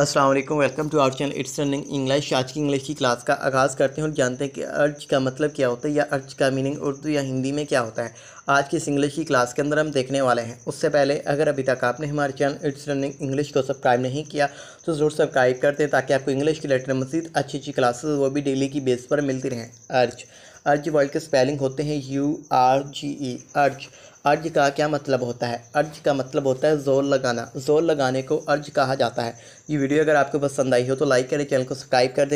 Aslam welcome to our channel it's running English आज की English की क्लास का आगाज़ करते हैं और जानते हैं कि अर्ज का मतलब क्या होता है या अर्ज का मीनिंग उर्दू या हिंदी में क्या होता है आज की इस इंग्लिश की क्लास के अंदर हम देखने वाले हैं उससे पहले अगर अभी तक आपने हमारे चैनल इट्स रनिंग इंग्लिश को सब्सक्राइब नहीं किया तो ज़रूर सब्सक्राइब कर दें ताकि आपको इंग्लिश की लेटर मजीद अच्छी अच्छी क्लासेज वो भी डेली की बेस पर मिलती रहें अर्ज अर्ज वर्ड के स्पेलिंग होते हैं यू आर जी ई अर्ज अर्ज का क्या मतलब होता है अर्ज का मतलब होता है जोर लगाना जोर लगाने को अर्ज कहा जाता है ये वीडियो अगर आपको पसंद आई हो तो लाइक करें चैनल को सब्सक्राइब कर दें